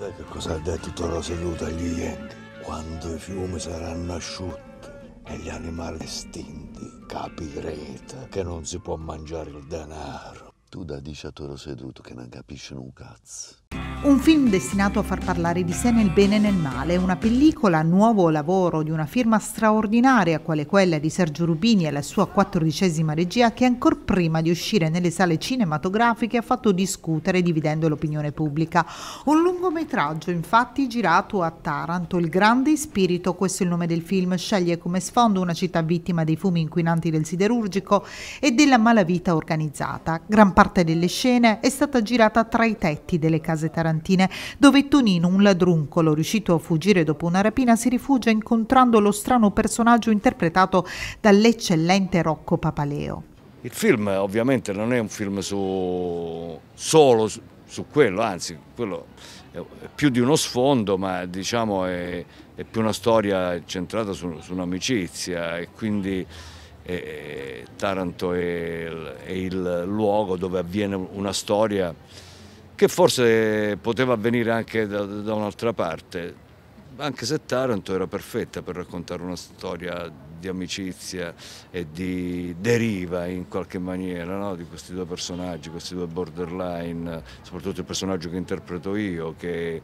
Sai che cosa ha detto Toro Seduto agli Yenti? Quando i fiumi saranno asciutti e gli animali estinti, capirete che non si può mangiare il denaro. Tu da dici a Toro Seduto che non capisci un cazzo. Un film destinato a far parlare di sé nel bene e nel male, una pellicola nuovo lavoro di una firma straordinaria quale quella di Sergio Rubini e la sua quattordicesima regia che ancor prima di uscire nelle sale cinematografiche ha fatto discutere dividendo l'opinione pubblica. Un lungometraggio infatti girato a Taranto, Il Grande Spirito, questo è il nome del film, sceglie come sfondo una città vittima dei fumi inquinanti del siderurgico e della malavita organizzata. Gran parte delle scene è stata girata tra i tetti delle case tarantine Tarantine, dove Tonino, un ladruncolo riuscito a fuggire dopo una rapina, si rifugia incontrando lo strano personaggio interpretato dall'eccellente Rocco Papaleo. Il film ovviamente non è un film su... solo su, su quello, anzi quello è più di uno sfondo, ma diciamo è, è più una storia centrata su, su un'amicizia e quindi è, eh, Taranto è, è il luogo dove avviene una storia che forse poteva avvenire anche da, da un'altra parte, anche se Taranto era perfetta per raccontare una storia di amicizia e di deriva in qualche maniera no? di questi due personaggi, questi due borderline, soprattutto il personaggio che interpreto io, che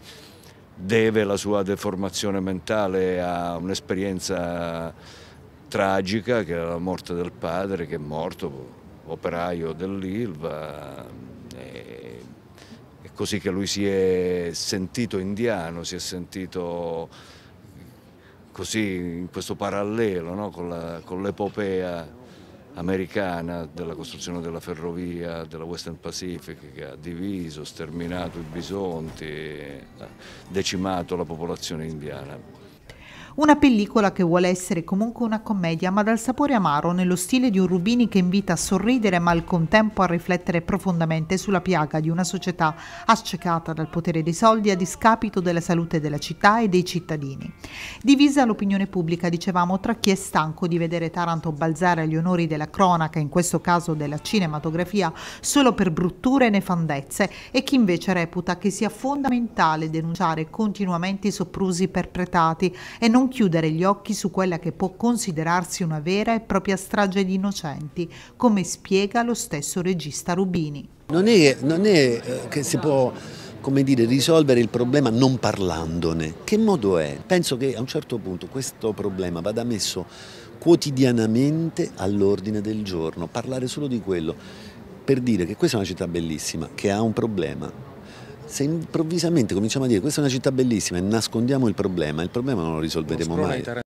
deve la sua deformazione mentale a un'esperienza tragica che è la morte del padre che è morto, operaio dell'Ilva così che lui si è sentito indiano, si è sentito così in questo parallelo no? con l'epopea americana della costruzione della ferrovia della Western Pacific che ha diviso, sterminato i bisonti, decimato la popolazione indiana. Una pellicola che vuole essere comunque una commedia, ma dal sapore amaro, nello stile di un Rubini che invita a sorridere ma al contempo a riflettere profondamente sulla piaga di una società accecata dal potere dei soldi a discapito della salute della città e dei cittadini. Divisa l'opinione pubblica, dicevamo, tra chi è stanco di vedere Taranto balzare agli onori della cronaca, in questo caso della cinematografia, solo per brutture e nefandezze, e chi invece reputa che sia fondamentale denunciare continuamente i soprusi perpetrati e non non chiudere gli occhi su quella che può considerarsi una vera e propria strage di innocenti, come spiega lo stesso regista Rubini. Non è, non è eh, che si può come dire, risolvere il problema non parlandone. Che modo è? Penso che a un certo punto questo problema vada messo quotidianamente all'ordine del giorno, parlare solo di quello, per dire che questa è una città bellissima, che ha un problema, se improvvisamente cominciamo a dire questa è una città bellissima e nascondiamo il problema, il problema non lo risolveremo mai.